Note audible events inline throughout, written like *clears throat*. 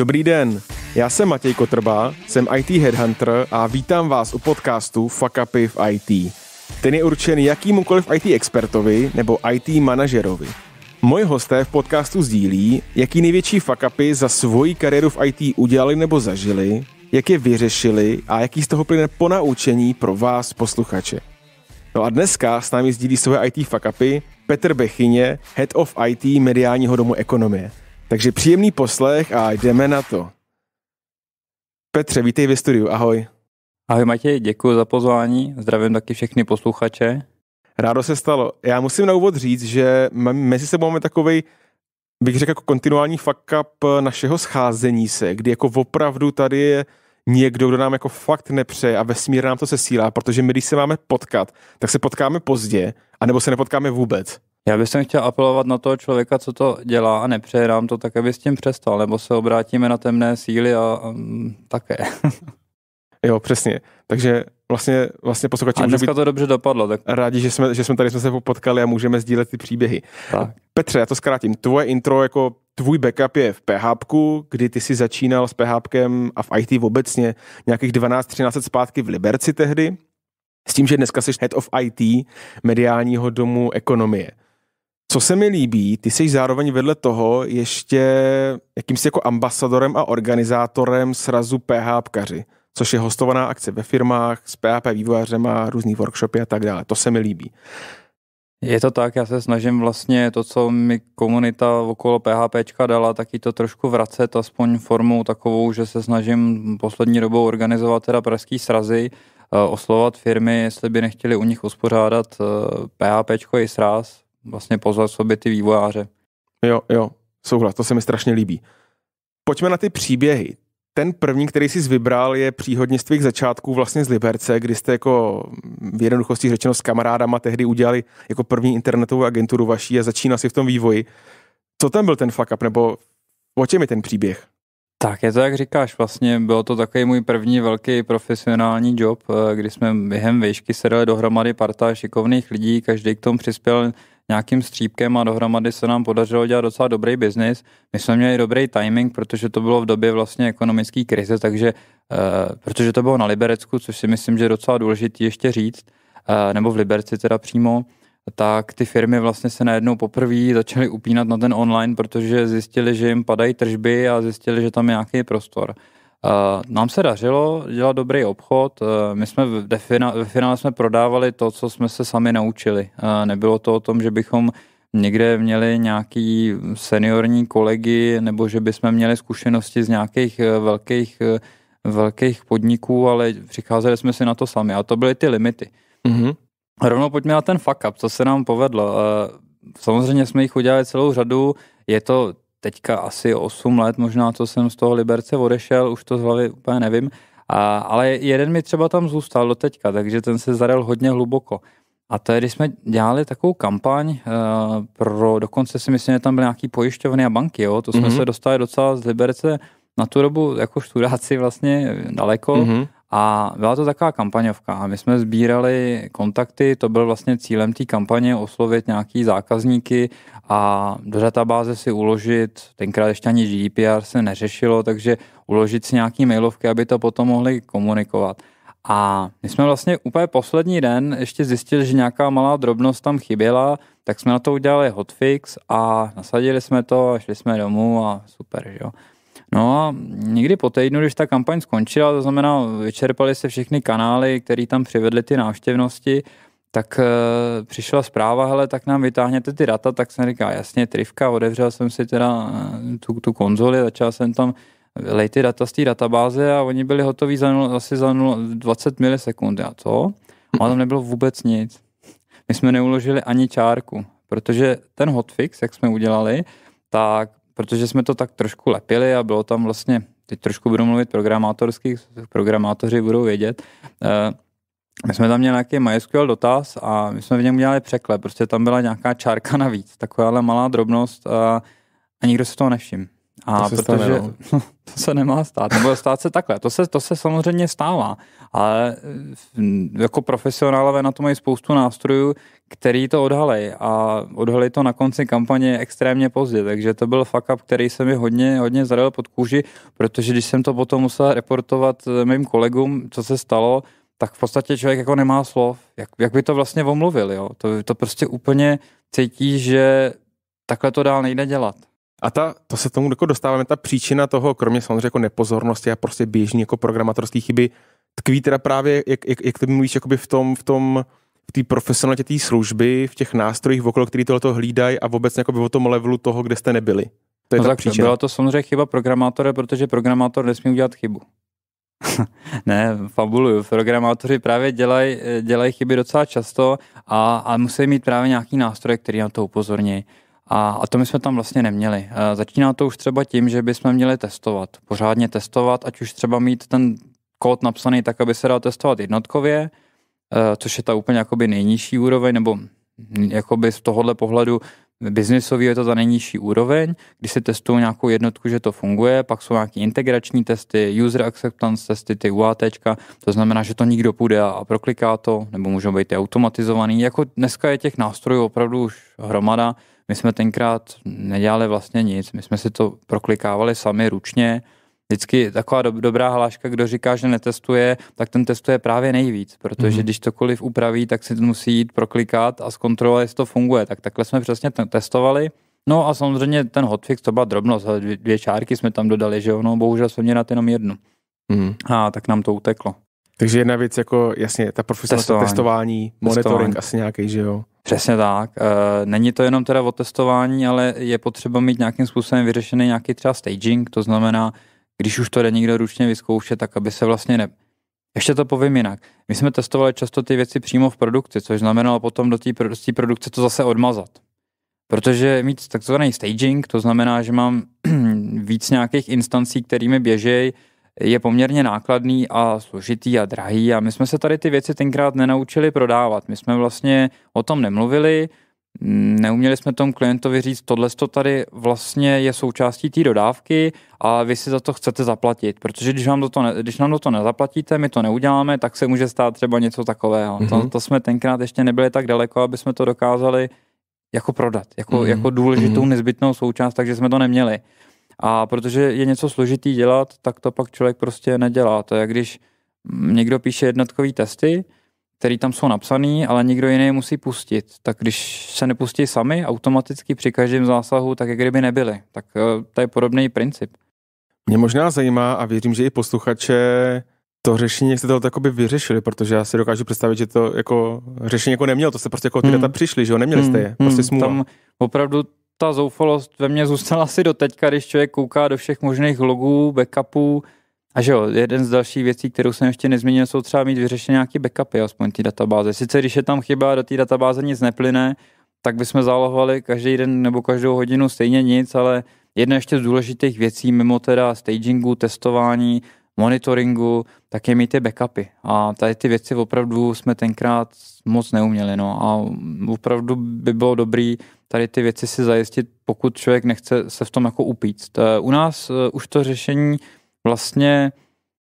Dobrý den, já jsem Matěj Kotrba, jsem IT Headhunter a vítám vás u podcastu Fuck Upy v IT. Ten je určen jakýmukoliv IT expertovi nebo IT manažerovi. Moji hosté v podcastu sdílí, jaký největší upy za svoji kariéru v IT udělali nebo zažili, jak je vyřešili a jaký z toho plyne ponaučení pro vás, posluchače. No a dneska s námi sdílí svoje IT upy Petr Bechyně, Head of IT mediálního domu ekonomie. Takže příjemný poslech a jdeme na to. Petře, vítej ve studiu, ahoj. Ahoj Matěj, děkuji za pozvání, zdravím taky všechny posluchače. Rádo se stalo. Já musím na úvod říct, že mezi sebou máme takovej, bych řekl, jako kontinuální fuck up našeho scházení se, kdy jako opravdu tady je někdo, kdo nám jako fakt nepřeje a vesmír nám to sesílá, protože my, když se máme potkat, tak se potkáme pozdě, anebo se nepotkáme vůbec. Já bych sem chtěl apelovat na toho člověka, co to dělá a nepřeje to, tak aby s tím přestal, nebo se obrátíme na temné síly a, a um, mm, také. *laughs* jo, přesně. Takže vlastně, vlastně posluchači a být to dobře dopadlo. Tak... Rádi, že jsme, že jsme tady jsme se potkali a můžeme sdílet ty příběhy. Tak. Petře, já to zkrátím. Tvoje intro jako tvůj backup je v PHP, kdy ty si začínal s PHP a v IT obecně nějakých 12-13 zpátky v Liberci tehdy. S tím, že dneska jsi head of IT mediálního domu ekonomie. Co se mi líbí, ty jsi zároveň vedle toho ještě jakýmsi jako ambasadorem a organizátorem srazu PHPkaři, což je hostovaná akce ve firmách s PHP vývojářem a různý workshopy a tak dále. To se mi líbí. Je to tak, já se snažím vlastně to, co mi komunita okolo PHP dala, taky to trošku vracet, aspoň formou takovou, že se snažím poslední dobou organizovat teda pražský srazy, eh, oslovovat firmy, jestli by nechtěli u nich uspořádat PHP eh, i sraz, vlastně pozvat sobě ty vývojáře. Jo, jo, souhlas, to se mi strašně líbí. Pojďme na ty příběhy. Ten první, který jsi vybral, je příhodně z tvých začátků vlastně z Liberce, kdy jste jako v jednoduchosti řečeno s kamarádama tehdy udělali jako první internetovou agenturu vaší a začínal si v tom vývoji. Co tam byl ten fuck up, nebo o čem je ten příběh? Tak je to, jak říkáš, vlastně bylo to takový můj první velký profesionální job, eh, kdy jsme během výšky sedali dohromady parta šikovných lidí, každý k tomu přispěl nějakým střípkem a dohromady se nám podařilo dělat docela dobrý biznis. My jsme měli dobrý timing, protože to bylo v době vlastně ekonomické krize, takže uh, protože to bylo na Liberecku, což si myslím, že je docela důležité ještě říct, uh, nebo v Liberci teda přímo, tak ty firmy vlastně se najednou poprvé začaly upínat na ten online, protože zjistili, že jim padají tržby a zjistili, že tam je nějaký prostor. Uh, nám se dařilo dělat dobrý obchod. Uh, my jsme v defina- ve finále jsme prodávali to, co jsme se sami naučili. Uh, nebylo to o tom, že bychom někde měli nějaký seniorní kolegy nebo že bychom měli zkušenosti z nějakých velkých, velkých podniků, ale přicházeli jsme si na to sami. A to byly ty limity. Mm-hmm. Rovnou pojďme na ten fuck up, co se nám povedlo. Samozřejmě jsme jich udělali celou řadu. Je to teďka asi 8 let možná, co jsem z toho Liberce odešel, už to z hlavy úplně nevím, a, ale jeden mi třeba tam zůstal do teďka, takže ten se zarel hodně hluboko. A když jsme dělali takovou kampaň, uh, pro, dokonce si myslím, že tam byly nějaký pojišťovny a banky, jo? to jsme mm-hmm. se dostali docela z Liberce na tu dobu jako študáci vlastně daleko, mm-hmm. A byla to taková kampaňovka a my jsme sbírali kontakty, to byl vlastně cílem té kampaně oslovit nějaký zákazníky a do databáze si uložit, tenkrát ještě ani GDPR se neřešilo, takže uložit si nějaký mailovky, aby to potom mohli komunikovat. A my jsme vlastně úplně poslední den ještě zjistili, že nějaká malá drobnost tam chyběla, tak jsme na to udělali hotfix a nasadili jsme to a šli jsme domů a super, že jo. No a někdy po týdnu, když ta kampaň skončila, to znamená, vyčerpali se všechny kanály, které tam přivedly ty návštěvnosti, tak e, přišla zpráva, hele, tak nám vytáhněte ty data, tak jsem říkal, jasně, trivka, odevřel jsem si teda eh, tu, tu konzoli, začal jsem tam lej ty data z té databáze a oni byli hotoví za nul, asi za nul, 20 milisekund, a co? A tam nebylo vůbec nic. My jsme neuložili ani čárku, protože ten hotfix, jak jsme udělali, tak protože jsme to tak trošku lepili a bylo tam vlastně, teď trošku budu mluvit programátorský, programátoři budou vědět, eh, my jsme tam měli nějaký MySQL dotaz a my jsme v něm udělali překlep, prostě tam byla nějaká čárka navíc, takováhle malá drobnost a, a nikdo se toho nevšiml. A to se protože no. stane, *laughs* to se nemá stát, nebo stát se takhle. To se, to se samozřejmě stává, ale mm, jako profesionálové na to mají spoustu nástrojů, který to odhalí a odhalí to na konci kampaně extrémně pozdě, takže to byl fuck up, který se mi hodně, hodně zadal pod kůži, protože když jsem to potom musel reportovat eh, mým kolegům, co se stalo, tak v podstatě člověk jako nemá slov, jak, jak by to vlastně omluvil, jo? To, to prostě úplně cítí, že takhle to dál nejde dělat. A ta, to se tomu jako dostáváme, ta příčina toho, kromě samozřejmě jako nepozornosti a prostě běžní jako programátorské chyby, tkví teda právě, jak, jak, jak ty mluvíš, jakoby v tom, v tom, v té profesionalitě té služby, v těch nástrojích okolo, který to hlídají a vůbec jako o tom levelu toho, kde jste nebyli. To je no ta tak příčina. Byla to samozřejmě chyba programátora, protože programátor nesmí udělat chybu. *laughs* ne, fabuluju. Programátoři právě dělají dělaj chyby docela často a, a musí mít právě nějaký nástroj, který na to upozorní. A, a to my jsme tam vlastně neměli. E, začíná to už třeba tím, že bychom měli testovat, pořádně testovat, ať už třeba mít ten kód napsaný tak, aby se dal testovat jednotkově, e, což je ta úplně jakoby nejnižší úroveň, nebo jakoby z tohohle pohledu biznisový je to za nejnižší úroveň, kdy se testují nějakou jednotku, že to funguje, pak jsou nějaké integrační testy, user acceptance testy, ty UAT, to znamená, že to nikdo půjde a prokliká to, nebo můžou být i automatizovaný. Jako dneska je těch nástrojů opravdu už hromada, my jsme tenkrát nedělali vlastně nic, my jsme si to proklikávali sami ručně, vždycky taková dob- dobrá hláška, kdo říká, že netestuje, tak ten testuje právě nejvíc, protože mm-hmm. když cokoliv upraví, tak si musí jít proklikat a zkontrolovat, jestli to funguje. Tak takhle jsme přesně t- testovali. No a samozřejmě ten hotfix, to byla drobnost, dvě, dvě čárky jsme tam dodali, že jo, no, bohužel jsme měli na jenom jednu. Mm-hmm. A tak nám to uteklo. Takže jedna věc, jako jasně, ta profesionální testování, testování monitoring testování. asi nějaký, že jo? Přesně tak. Eh, není to jenom teda o testování, ale je potřeba mít nějakým způsobem vyřešený nějaký třeba staging, to znamená, když už to jde někdo ručně vyzkoušet, tak aby se vlastně ne... Ještě to povím jinak. My jsme testovali často ty věci přímo v produkci, což znamenalo potom do té produkce to zase odmazat. Protože mít takzvaný staging, to znamená, že mám *clears throat* víc nějakých instancí, kterými běžej, je poměrně nákladný a složitý a drahý a my jsme se tady ty věci tenkrát nenaučili prodávat. My jsme vlastně o tom nemluvili, neuměli jsme tomu klientovi říct, tohle to tady vlastně je součástí té dodávky a vy si za to chcete zaplatit, protože když, vám do to ne, když nám do to nezaplatíte, my to neuděláme, tak se může stát třeba něco takového. Mm-hmm. To, mhm. to jsme tenkrát ještě nebyli tak daleko, aby jsme to dokázali jako prodat, jako, mm-hmm. jako důležitou mm-hmm. nezbytnou součást, takže jsme to neměli. A protože je něco složitý dělat, tak to pak člověk prostě nedělá. To je, když někdo píše jednotkový testy, který tam jsou napsaný, ale nikdo jiný je musí pustit. Tak když se nepustí sami, automaticky při každém zásahu, tak jak kdyby nebyli. Tak eh, to je podobný princip. Mě možná zajímá a věřím, že i posluchače to řešení, jak jste to vyřešili, protože já si dokážu představit, že to jako řešení jako neměl, to se prostě jako ty hmm. data přišli, že jo, neměli jste hmm. je, prostě hmm. smůla. Tam opravdu ta zoufalost ve mně zůstala asi do teďka, když člověk kouká do všech možných logů, backupů. A že jo, jeden z dalších věcí, kterou jsem ještě nezmínil, jsou třeba mít vyřešené nějaké backupy, aspoň té databáze. Sice když je tam chyba do té databáze nic neplyne, tak bychom zálohovali každý den nebo každou hodinu stejně nic, ale jedna ještě z důležitých věcí mimo teda stagingu, testování, monitoringu, také mít ty backupy. A tady ty věci opravdu jsme tenkrát moc neuměli. No. A opravdu by bylo dobré tady ty věci si zajistit, pokud člověk nechce se v tom jako upíct. U nás eh, už to řešení vlastně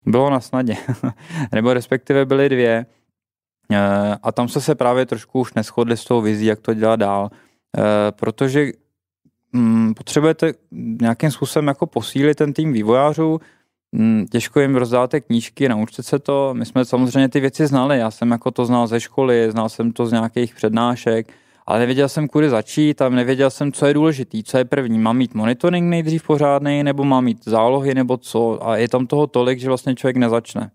bylo na snadě. *laughs* Nebo respektive byly dvě. Eh, a tam jsme se právě trošku už neschodli s tou vizí, jak to dělat dál. Eh, protože mm, potřebujete nějakým způsobem jako posílit ten tým vývojářů, Mm, těžko jim rozdáte knížky, naučte se to. My jsme samozřejmě ty věci znali. Já jsem jako to znal ze školy, znal jsem to z nějakých přednášek, ale nevěděl jsem, kudy začít a nevěděl jsem, co je důležitý, co je první. Mám mít monitoring nejdřív pořádný, nebo mám mít zálohy, nebo co. A je tam toho tolik, že vlastně člověk nezačne.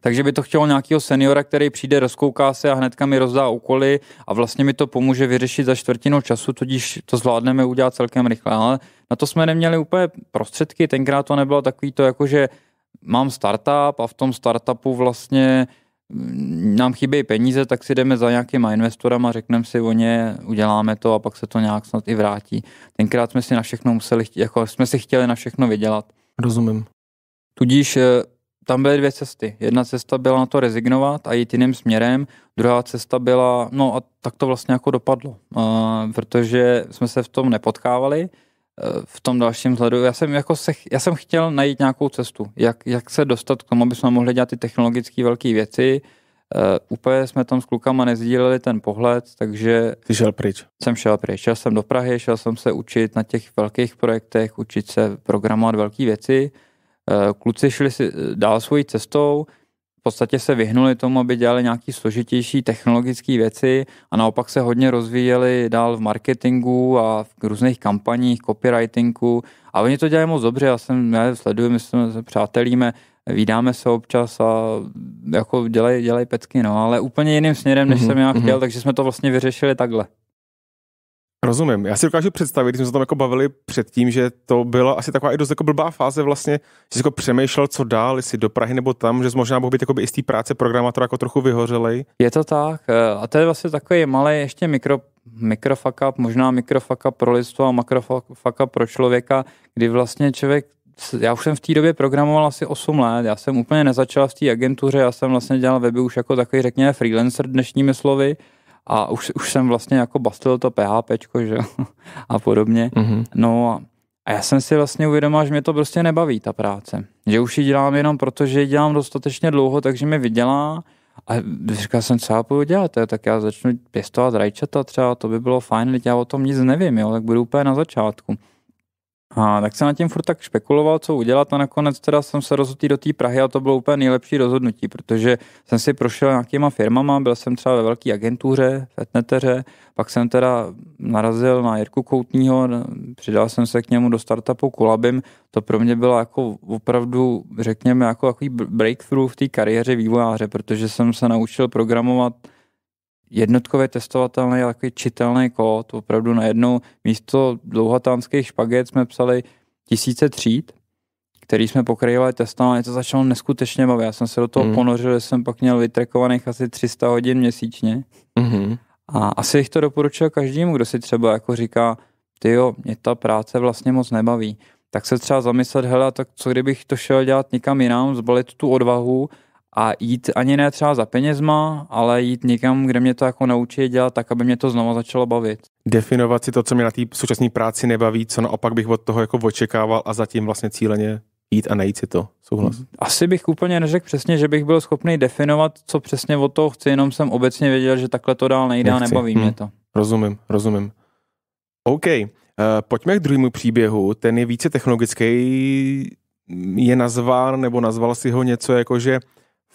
Takže by to chtělo nějakého seniora, který přijde, rozkouká se a hnedka mi rozdá úkoly a vlastně mi to pomůže vyřešit za čtvrtinu času, tudíž to zvládneme udělat celkem rychle. Ale na to jsme neměli úplně prostředky, tenkrát to nebylo takový to, jako že mám startup a v tom startupu vlastně mm, nám chybí peníze, tak si jdeme za nějakýma investorama, řekneme si o ně, uděláme to a pak se to nějak snad i vrátí. Tenkrát jsme si na všechno museli, jako jsme si chtěli na všechno vydělat. Rozumím. Tudíž eh, tam byly dvě cesty. Jedna cesta byla na to rezignovat a jít jiným směrem, druhá cesta byla, no a tak to vlastně jako dopadlo, uh, protože jsme se v tom nepotkávali, e, v tom dalším vzhledu. Já jsem, jako se, já jsem chtěl najít nějakou cestu, jak, jak se dostat k tomu, aby jsme mohli dělat ty technologické velké věci. Uh, úplně jsme tam s klukama nezdíleli ten pohled, takže... Ty šel pryč. Jsem šel pryč. Šel jsem do Prahy, šel jsem se učit na těch velkých projektech, učit se programovat velké věci. Uh, Eh, kluci šli si eh, dál svojí cestou, v podstatě se vyhnuli tomu, aby dělali nějaký složitější technologické věci a naopak se hodně rozvíjeli dál v marketingu a v různých kampaních, copywritingu a oni to dělají moc dobře, já jsem, já sleduju, my jsme se přátelíme, vídáme se občas a jako dělají dělaj pecky, no, ale úplně jiným směrem, než mm-hmm. jsem já mhm. chtěl, mm-hmm. takže jsme to vlastně vyřešili takhle. Rozumím. Já si dokážu představit, když jsme se tam jako bavili předtím, že to byla asi taková i dost jako blbá fáze vlastně, že jsi jako přemýšlel, co dál, jestli do Prahy nebo tam, že jsi možná mohl být jako i z té práce programátora jako trochu vyhořelej. Je to tak. Eh, a to je vlastně takový malý ještě mikro, mikrofaka, možná mikrofaka pro lidstvo a makrofaka pro člověka, kdy vlastně člověk já už jsem v té době programoval asi 8 let, já jsem úplně nezačal v té agentuře, já jsem vlastně dělal weby už jako takový, řekněme, freelancer dnešními slovy, a už, už jsem vlastně jako bastil to PHP, že a podobně. Mm-hmm. No a, a já jsem si vlastně uvědomil, že mě to prostě nebaví ta práce. Že už ji dělám jenom proto, že ji dělám dostatečně dlouho, takže mi vydělá a říkal jsem, co já půjdu dělat, tak já začnu pěstovat rajčata třeba, to by bylo fajn, lidi. já o tom nic nevím, jo, tak budu úplně na začátku. A tak jsem nad tím furt tak špekuloval, co udělat a nakonec teda jsem se rozhodl do té Prahy a to bylo úplně nejlepší rozhodnutí, protože jsem si prošel nějakýma firmama, byl jsem třeba ve velké agentuře, v Etneteře, pak jsem teda narazil na Jirku Koutního, přidal jsem se k němu do startupu Kulabim, to pro mě bylo jako opravdu, řekněme, jako takový breakthrough v té kariéře vývojáře, protože jsem se naučil programovat jednotkově testovatelný, ale takový čitelný kód. Opravdu najednou místo dlouhatánských špaget jsme psali tisíce tříd, který jsme pokryvali testovat, ale to začalo neskutečně bavit. Já jsem se do toho mm. ponořil, že jsem pak měl vytrekovaných asi 300 hodin měsíčně. Mm. A asi bych to doporučil každému, kdo si třeba jako říká, ty jo, mě ta práce vlastně moc nebaví. Tak se třeba zamyslet, hele, tak co kdybych to šel dělat někam jinam, zbalit tu odvahu a jít ani ne třeba za penězma, ale jít někam, kde mě to jako naučí dělat tak, aby mě to znovu začalo bavit. Definovat si to, co mě na té současné práci nebaví, co naopak bych od toho jako očekával a zatím vlastně cíleně jít a najít si to. Souhlas. Mhm. Asi bych úplně neřekl přesně, že bych byl schopný definovat, co přesně od toho chci, jenom jsem obecně věděl, že takhle to dál nejde Nechci. a nebaví hmm. mě mhm. to. Rozumím, rozumím. OK, uh, pojďme k druhému příběhu, ten je více technologický, je nazván nebo nazval si ho něco jako, že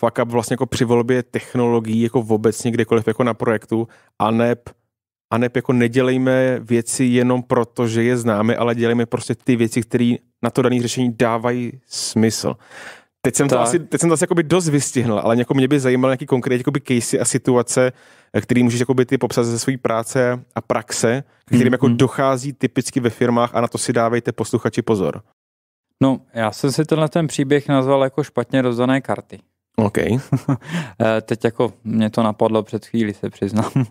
fuck up vlastně jako při volbě technologií jako obecně kdekoliv jako na projektu a neb, a neb jako nedělejme věci jenom proto, že je známe, ale dělejme prostě ty věci, které na to dané řešení dávají smysl. Teď jsem, to asi, teď jsem to asi jakoby dost vystihl, ale jako mě by zajímal nějaký konkrétní jakoby casey a situace, eh, který můžeš jakoby ty popsat ze své práce a praxe, kterým mm, jako mhm. dochází typicky ve firmách a na to si dávejte posluchači pozor. No, já jsem si tenhle ten příběh nazval jako špatně rozdané karty. OK. *laughs* Eh, teď jako mě to napadlo před chvílí, se přiznám. Eh,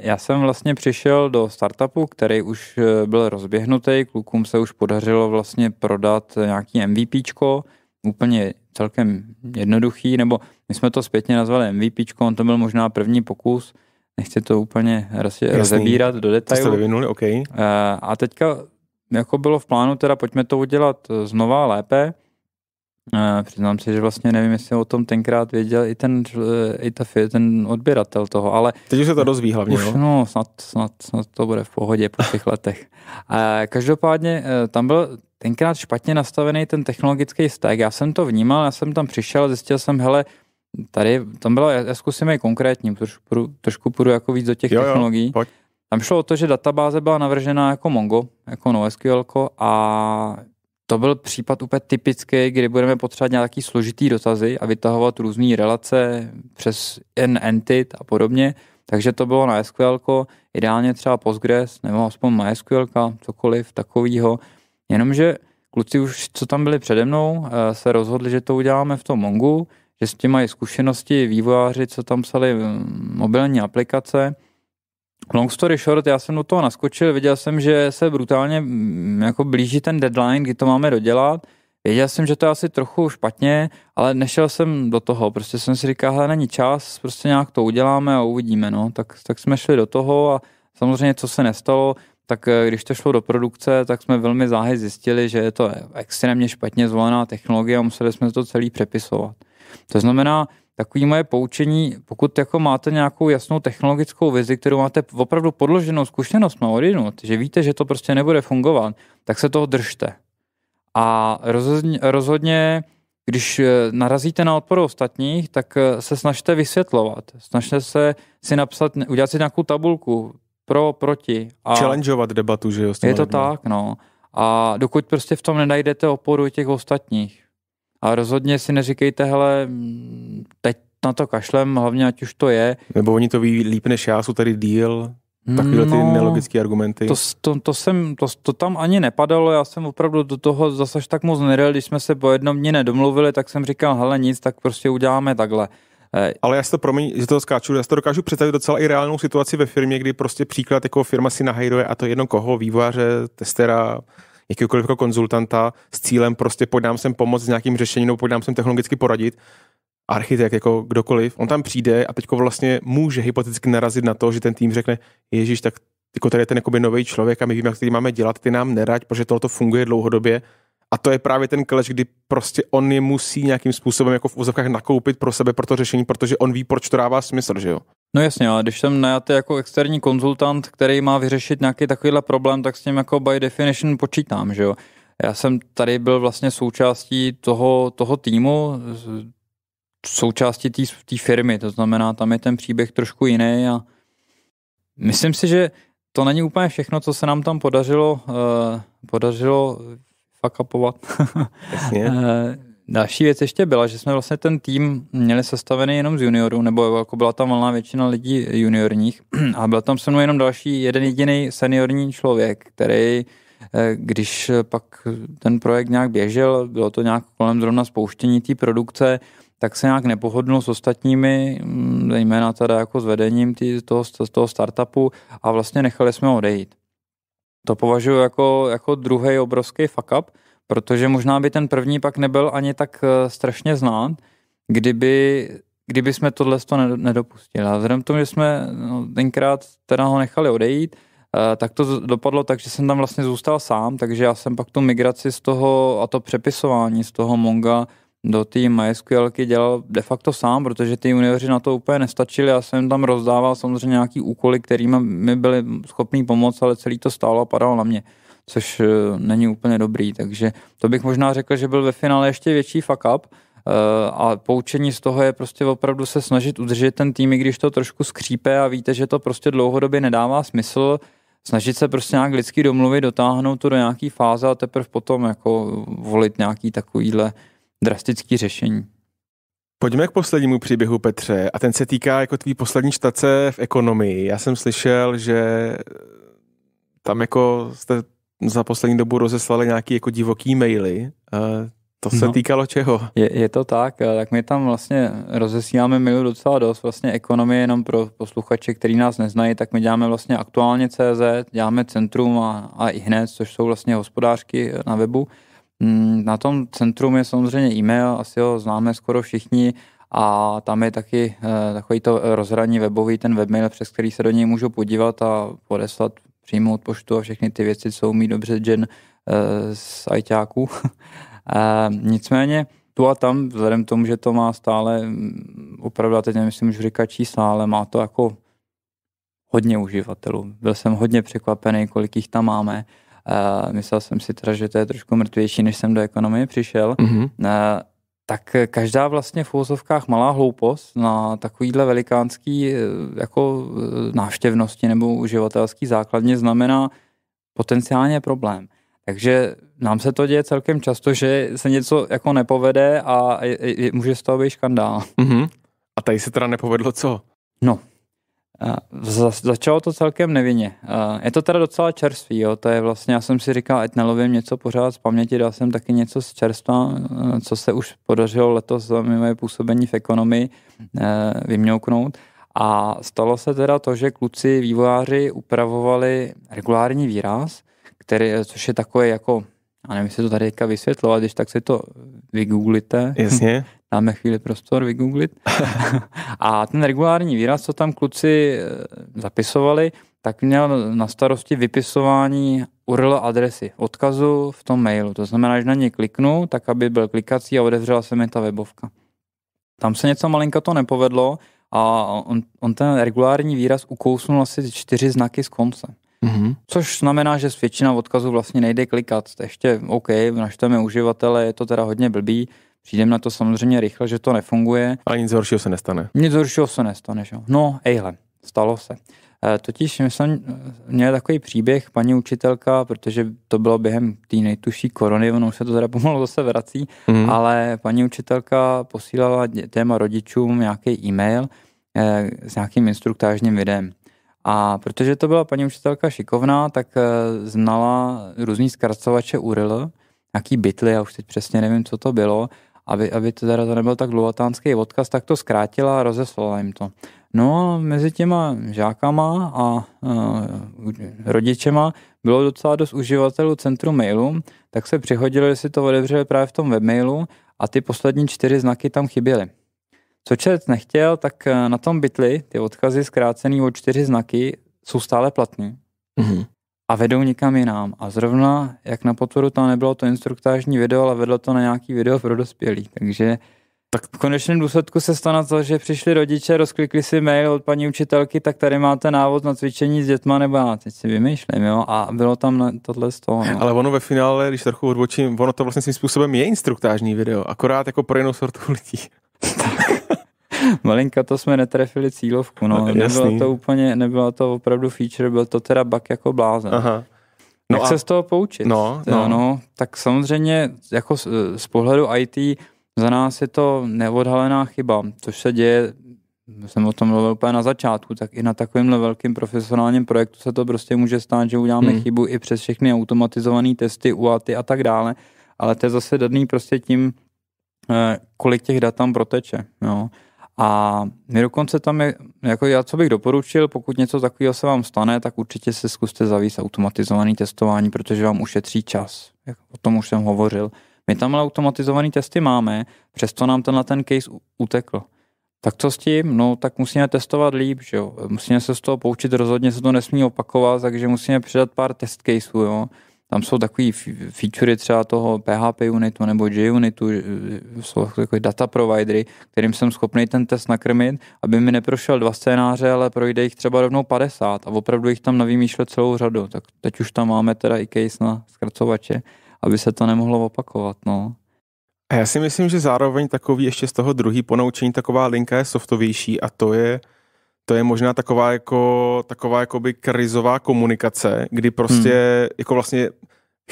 já jsem vlastně přišel do startupu, který už eh, byl rozběhnutý, klukům se už podařilo vlastně prodat nějaký MVPčko, úplně celkem jednoduchý, nebo my jsme to zpětně nazvali MVPčko, on to byl možná první pokus, nechci to úplně Jasný. rozebírat do detailu. To jste vyvinuli, OK. A teďka jako bylo v plánu, teda pojďme to udělat znova lépe, Přiznám se, že vlastně nevím, jestli o tom tenkrát věděl i ten, eh, i ta, ten odběratel toho, ale... Teď už se to dozví hlavně, už, no? snad, snad, snad, to bude v pohodě po těch letech. Každopádně eh, tam byl tenkrát špatně nastavený ten technologický stack. Já jsem to vnímal, já jsem tam přišel, zjistil jsem, hele, tady, tam bylo, já zkusím je konkrétní, trošku půjdu, trošku půjdu jako víc do těch jo, technologií. Jo, Tam šlo o to, že databáze byla navržená jako Mongo, jako NoSQL a to byl případ úplně typický, kdy budeme potřebovat nějaký složitý dotazy a vytahovat různé relace přes n entit a podobně. Takže to bylo na SQL, ideálně třeba Postgres nebo aspoň MySQL, cokoliv takového. Jenomže kluci už, co tam byli přede mnou, eh, se rozhodli, že to uděláme v tom Mongu, že s tím mají zkušenosti vývojáři, co tam psali mm, mobilní aplikace Long story short, já jsem do toho naskočil, viděl jsem, že se brutálně mm, jako blíží ten deadline, kdy to máme dodělat. Věděl jsem, že to je asi trochu špatně, ale nešel jsem do toho. Prostě jsem si říkal, hele, není čas, prostě nějak to uděláme a uvidíme. No. Tak, tak jsme šli do toho a samozřejmě, co se nestalo, tak eh, když to šlo do produkce, tak jsme velmi záhy zjistili, že je to extrémně špatně zvolená technologie a museli jsme to celý přepisovat. To znamená, takové moje poučení, pokud jako máte nějakou jasnou technologickou vizi, kterou máte opravdu podloženou zkušenost na odinut, že víte, že to prostě nebude fungovat, tak se toho držte. A rozhodně, rozhodně když eh, narazíte na odpor ostatních, tak eh, se snažte vysvětlovat. Snažte se si napsat, udělat si nějakou tabulku pro, proti. A Challengeovat debatu, že jo? Je to lidmi. tak, no. A dokud prostě v tom nenajdete oporu těch ostatních. A rozhodně si neříkejte, hele, teď na to kašlem, hlavně ať už to je. Nebo oni to ví líp než já, jsou tady díl, takovýhle no, ty nelogické argumenty. To, to, to, jsem, to, to tam ani nepadalo, já jsem opravdu do toho zase tak moc nedal, když jsme se po jednom dní nedomluvili, tak jsem říkal, hele nic, tak prostě uděláme takhle. E, Ale já si to, promiň, že to skáču, já si to dokážu představit docela i reálnou situaci ve firmě, kdy prostě příklad, jako firma si nahajruje a to jedno koho, vývojáře, testera, jakýkoliv jako konzultanta s cílem prostě podám sem pomoct s nějakým řešením nebo podám sem technologicky poradit, architekt, jako kdokoliv, on tam přijde a teď vlastně může hypoteticky narazit na to, že ten tým řekne, Ježíš, tak jako tady je ten jakoby nový člověk a my víme, jak tady máme dělat, ty nám nerad, protože tohle funguje dlouhodobě. A to je právě ten kleš, kdy prostě on je musí nějakým způsobem jako v úzovkách nakoupit pro sebe pro to řešení, protože on ví, proč to dává smysl, že jo. No jasně, ale když jsem najatý jako externí konzultant, který má vyřešit nějaký takovýhle problém, tak s ním jako by definition počítám, že jo. Já jsem tady byl vlastně součástí toho, toho týmu, součástí té firmy, to znamená, tam je ten příběh trošku jiný a myslím si, že to není úplně všechno, co se nám tam podařilo, eh, podařilo fakapovat. *laughs* Jasně. Eh, Další věc ještě byla, že jsme vlastně ten tým měli sestavený jenom z juniorů, nebo jako byla tam malá většina lidí juniorních *clears throat* a byl tam se mnou jenom další jeden jediný seniorní člověk, který eh, když pak ten projekt nějak běžel, bylo to nějak kolem zrovna spouštění té produkce, tak se nějak nepohodnul s ostatními, mm, zejména teda jako s vedením tý, toho, toho startupu a vlastně nechali jsme odejít. To považuji jako, jako druhý obrovský fuck up, protože možná by ten první pak nebyl ani tak eh, strašně znát, kdyby, kdyby jsme tohle to nedopustili. A vzhledem k tomu, že jsme no, tenkrát teda ho nechali odejít, eh, tak to dopadlo tak, že jsem tam vlastně zůstal sám, takže já jsem pak tu migraci z toho a to přepisování z toho Monga do té MySQL dělal de facto sám, protože ty univerzity na to úplně nestačili. Já jsem tam rozdával samozřejmě nějaký úkoly, kterými mi byli schopný pomoct, ale celý to stálo a padalo na mě což eh, není úplně dobrý, takže to bych možná řekl, že byl ve finále ještě větší fuck up, eh, a poučení z toho je prostě opravdu se snažit udržet ten tým, i když to trošku skřípe a víte, že to prostě dlouhodobě nedává smysl, snažit se prostě nějak lidský domluvy dotáhnout to do nějaký fáze a teprve potom jako volit nějaký takovýhle drastický řešení. Pojďme k poslednímu příběhu, Petře, a ten se týká jako tvý poslední štace v ekonomii. Já jsem slyšel, že tam jako jste za poslední dobu rozeslali nějaký jako divoký maily. Eh, to se no. týkalo čeho? Je, je to tak, eh, tak my tam vlastně rozesíláme mailu docela dost, vlastně ekonomie jenom pro posluchače, který nás neznají, tak my děláme vlastně aktuálně CZ, děláme Centrum a, a i hned, což jsou vlastně hospodářky eh, na webu. Mm, na tom centrum je samozřejmě e-mail, asi ho známe skoro všichni, a tam je taky takový to rozhraní webový, ten webmail, přes který se do něj můžu podívat a podeslat přijmout poštu a všechny ty věci, co umí dobře Jen eh, z ITáků. *laughs* Eh, nicméně tu a tam, vzhledem k tomu, že to má stále, mm, opravdu, teď nevím, jestli můžu říkat čísla, ale má to jako hodně uživatelů. Byl jsem hodně překvapený, kolik jich tam máme. Uh, myslel jsem si teda, že to je trošku mrtvější, než jsem do ekonomie přišel. Mm-hmm. Uh, tak eh, každá vlastně v úvozovkách malá hloupost na takovýhle velikánský eh, jako eh, návštěvnosti nebo uživatelský základně znamená potenciálně problém. Takže nám se to děje celkem často, že se něco jako nepovede a může z toho být škandál. Uh-huh. A tady se teda nepovedlo co? No, za, začalo to celkem nevinně. Je to teda docela čerstvý, jo? to je vlastně, já jsem si říkal, ať nelovím něco pořád z paměti, dal jsem taky něco z čerstva, eh, co se už podařilo letos za mé působení v ekonomii eh, vymňouknout. A stalo se teda to, že kluci vývojáři upravovali regulární výraz, který, eh, což je takový jako, a nevím, jestli to tady vysvětlovat, když tak si to vygooglite. Jasně. *laughs* dáme chvíli prostor vygooglit. *laughs* a ten regulární výraz, co tam kluci eh, zapisovali, tak měl na starosti vypisování URL adresy, odkazu v tom mailu. To znamená, že na ně kliknu, tak aby byl klikací a odevřela se mi ta webovka. Tam se něco malinka to nepovedlo a on, on ten regulární výraz ukousnul asi čtyři znaky z konce. Mm-hmm. Což znamená, že většina odkazů vlastně nejde klikat. Ještě OK, naštveme uživatele, je to teda hodně blbý, Přijdeme na to samozřejmě rychle, že to nefunguje. Ale nic horšího se nestane. Nic horšího se nestane, že? No, ejhle, stalo se. E, totiž my jsme měli takový příběh, paní učitelka, protože to bylo během té nejtuší korony, ono se to teda pomalu zase vrací, mm. ale paní učitelka posílala téma rodičům nějaký e-mail e, s nějakým instruktážním videem. A protože to byla paní učitelka šikovná, tak e, znala různý zkracovače URL, nějaký bitly, já už teď přesně nevím, co to bylo, aby, aby to teda to nebyl tak dlouhatánský odkaz, tak to zkrátila a rozeslala jim to. No a mezi těma žákama a uh, rodičema bylo docela dost uživatelů centru mailu, tak se přihodilo, si to odevřeli právě v tom webmailu a ty poslední čtyři znaky tam chyběly. Co čet nechtěl, tak eh, na tom bytli ty odkazy zkrácený o čtyři znaky jsou stále platný. Mm-hmm a vedou někam jinam. A zrovna, jak na potvoru, to nebylo to instruktážní video, ale vedlo to na nějaký video pro dospělý. Takže tak v konečném důsledku se stane to, že přišli rodiče, rozklikli si mail od paní učitelky, tak tady máte návod na cvičení s dětma, nebo já teď si vymýšlím, jo, a bylo tam tohle z toho. No. Ale ono ve finále, když trochu odbočím, ono to vlastně svým způsobem je instruktážní video, akorát jako pro jinou sortu lidí. *laughs* malinka to jsme netrefili cílovku, no. no nebylo to úplně, nebylo to opravdu feature, byl to teda bug jako blázen. Aha. No Jak a... se z toho poučit? No, no. no, tak samozřejmě jako z, z pohledu IT za nás je to neodhalená chyba, což se děje, jsem o tom mluvil úplně na začátku, tak i na takovémhle velkým profesionálním projektu se to prostě může stát, že uděláme hmm. chybu i přes všechny automatizované testy, UATy a tak dále, ale to je zase daný prostě tím, eh, kolik těch dat tam proteče. Jo. A my dokonce tam je, jako já co bych doporučil, pokud něco takového se vám stane, tak určitě se zkuste zavíst automatizovaný testování, protože vám ušetří čas. Jak o tom už jsem hovořil. My tam ale automatizované testy máme, přesto nám tenhle ten case utekl. Tak co s tím? No tak musíme testovat líp, že jo. Musíme se z toho poučit, rozhodně se to nesmí opakovat, takže musíme přidat pár test caseů, jo tam jsou takové featurey třeba toho PHP unitu nebo JUnitu, jsou takové data providery, kterým jsem schopný ten test nakrmit, aby mi neprošel dva scénáře, ale projde jich třeba rovnou 50 a opravdu jich tam navýmýšlet celou řadu. Tak teď už tam máme teda i case na zkracovače, aby se to nemohlo opakovat. No. A já si myslím, že zároveň takový ještě z toho druhý ponaučení taková linka je softovější a to je, to je možná taková jako, taková jakoby krizová komunikace, kdy prostě hmm. jako vlastně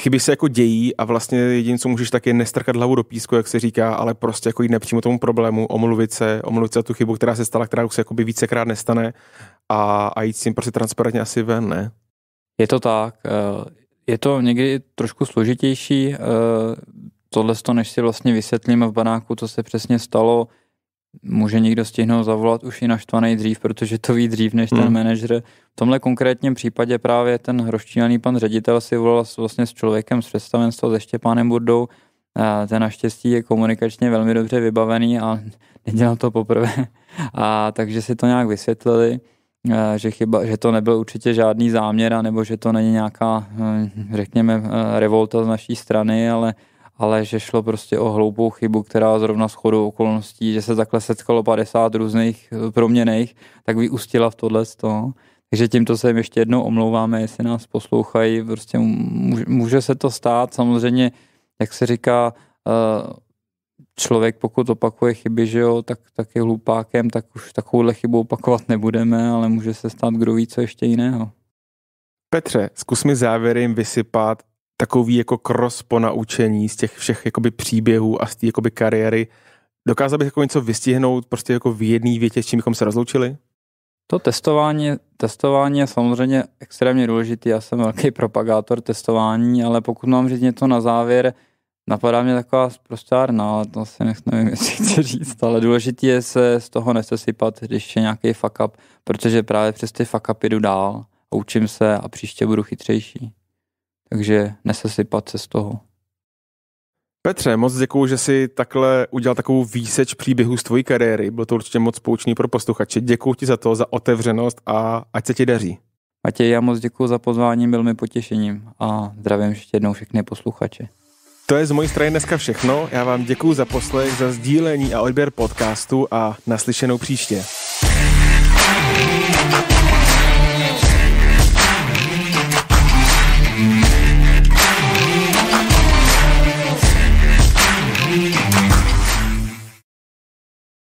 chyby se jako dějí a vlastně jediné, co můžeš, tak je nestrkat hlavu do písku, jak se říká, ale prostě jako jít nepřímo tomu problému, omluvit se, omluvit se tu chybu, která se stala, která už se jakoby vícekrát nestane a, a jít s tím prostě transparentně asi ven, ne? Je to tak. Eh, je to někdy trošku složitější eh, tohle, než si vlastně vysvětlím v banáku, co se přesně stalo, může někdo stihnout zavolat už i naštvaný dřív, protože to ví dřív než ten hmm. manažer. V tomhle konkrétním případě právě ten hroštílený pan ředitel si volal vlastně s člověkem z představenstva, se Štěpánem Burdou. A ten naštěstí je komunikačně velmi dobře vybavený a *laughs* nedělal to poprvé. *laughs* A takže si to nějak vysvětlili, eh, že, chyba, že to nebyl určitě žádný záměr, nebo že to není nějaká, hm, řekněme, eh, revolta z naší strany, ale ale že šlo prostě o hloupou chybu, která zrovna chodou okolností, že se takhle setkalo 50 různých eh, proměných, tak vyústila v tohle to. Takže tímto se jim ještě jednou omlouváme, jestli nás poslouchají. Prostě může se to stát. Samozřejmě, jak se říká, eh, člověk, pokud opakuje chyby, že jo, tak, tak je hlupákem, tak už takovouhle chybu opakovat nebudeme, ale může se stát kdo ví, co ještě jiného. Petře, zkus mi závěrem vysypat takový jako kros po naučení z těch všech jakoby příběhů a z té jakoby kariéry. Dokázal bych jako něco vystihnout prostě jako v jedné větě, s čím bychom se rozloučili? To testování, testování je samozřejmě extrémně důležitý. Já jsem velký propagátor testování, ale pokud mám říct něco na závěr, napadá mě taková prostárna, ale to si nech, nevím, *laughs* jestli chci říct, ale důležitý je se z toho nesesypat, když je nějaký fuck up, protože právě přes ty fuck upy jdu dál a učím se a příště budu chytřejší takže nesesypat se z toho. Petře, moc děkuji, že jsi takhle udělal takovou výseč příběhu z tvojí kariéry. Bylo to určitě moc poučný pro posluchače. Děkuji ti za to, za otevřenost a ať se ti daří. Matěj, já moc děkuji za pozvání, byl mi potěšením a zdravím ještě jednou všechny posluchače. To je z mojí strany dneska všechno. Já vám děkuji za poslech, za sdílení a odběr podcastu a naslyšenou příště.